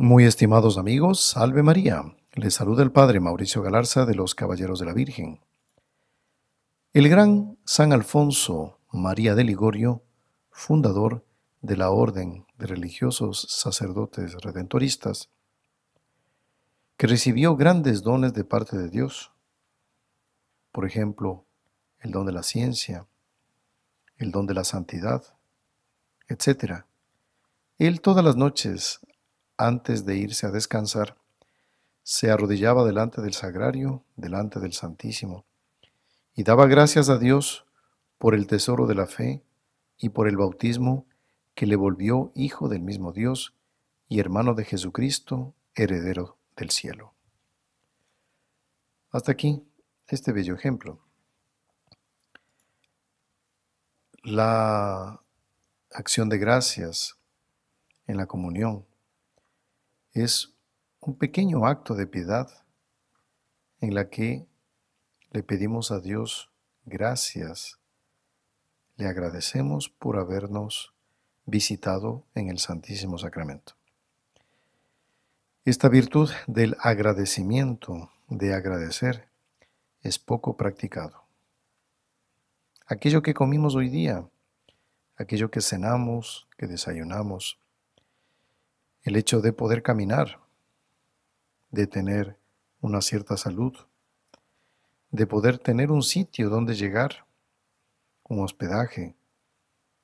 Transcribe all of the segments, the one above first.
Muy estimados amigos, salve María. Les saluda el Padre Mauricio Galarza de los Caballeros de la Virgen. El gran San Alfonso María de Ligorio, fundador de la Orden de Religiosos Sacerdotes Redentoristas, que recibió grandes dones de parte de Dios, por ejemplo, el don de la ciencia, el don de la santidad, etc. Él todas las noches antes de irse a descansar, se arrodillaba delante del sagrario, delante del Santísimo, y daba gracias a Dios por el tesoro de la fe y por el bautismo que le volvió hijo del mismo Dios y hermano de Jesucristo, heredero del cielo. Hasta aquí este bello ejemplo. La acción de gracias en la comunión es un pequeño acto de piedad en la que le pedimos a Dios gracias, le agradecemos por habernos visitado en el Santísimo Sacramento. Esta virtud del agradecimiento, de agradecer, es poco practicado. Aquello que comimos hoy día, aquello que cenamos, que desayunamos, el hecho de poder caminar, de tener una cierta salud, de poder tener un sitio donde llegar, un hospedaje,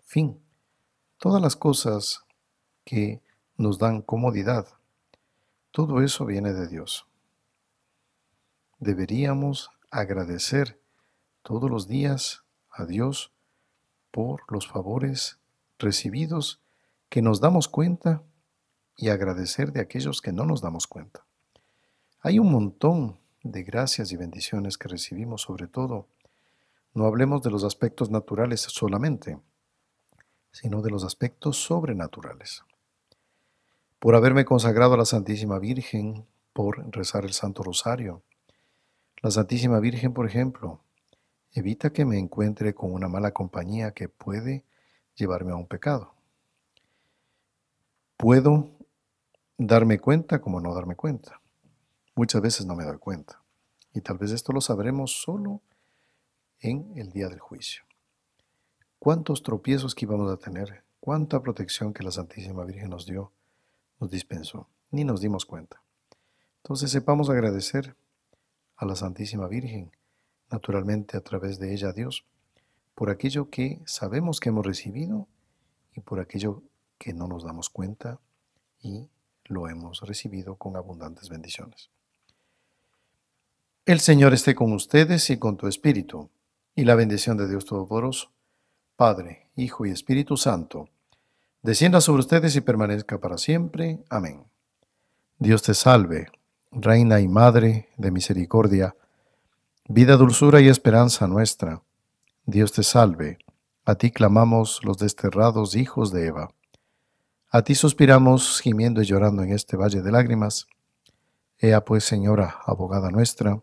fin, todas las cosas que nos dan comodidad. Todo eso viene de Dios. Deberíamos agradecer todos los días a Dios por los favores recibidos que nos damos cuenta y agradecer de aquellos que no nos damos cuenta. Hay un montón de gracias y bendiciones que recibimos, sobre todo, no hablemos de los aspectos naturales solamente, sino de los aspectos sobrenaturales. Por haberme consagrado a la Santísima Virgen, por rezar el Santo Rosario. La Santísima Virgen, por ejemplo, evita que me encuentre con una mala compañía que puede llevarme a un pecado. Puedo darme cuenta como no darme cuenta. Muchas veces no me doy cuenta. Y tal vez esto lo sabremos solo en el día del juicio. ¿Cuántos tropiezos que íbamos a tener? ¿Cuánta protección que la Santísima Virgen nos dio, nos dispensó? Ni nos dimos cuenta. Entonces sepamos agradecer a la Santísima Virgen, naturalmente a través de ella a Dios, por aquello que sabemos que hemos recibido y por aquello que no nos damos cuenta y lo hemos recibido con abundantes bendiciones. El Señor esté con ustedes y con tu espíritu, y la bendición de Dios Todopoderoso, Padre, Hijo y Espíritu Santo, descienda sobre ustedes y permanezca para siempre. Amén. Dios te salve, Reina y Madre de Misericordia, vida, dulzura y esperanza nuestra. Dios te salve, a ti clamamos los desterrados hijos de Eva. A ti suspiramos, gimiendo y llorando en este valle de lágrimas. Ea pues, Señora, abogada nuestra,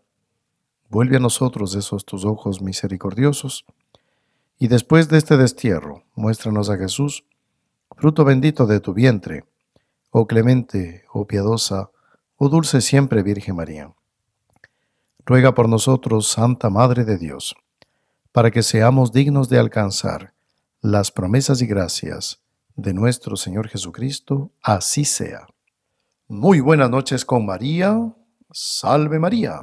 vuelve a nosotros esos tus ojos misericordiosos, y después de este destierro, muéstranos a Jesús, fruto bendito de tu vientre, oh clemente, oh piadosa, oh dulce siempre Virgen María. Ruega por nosotros, Santa Madre de Dios, para que seamos dignos de alcanzar las promesas y gracias de nuestro Señor Jesucristo, así sea. Muy buenas noches con María. Salve María.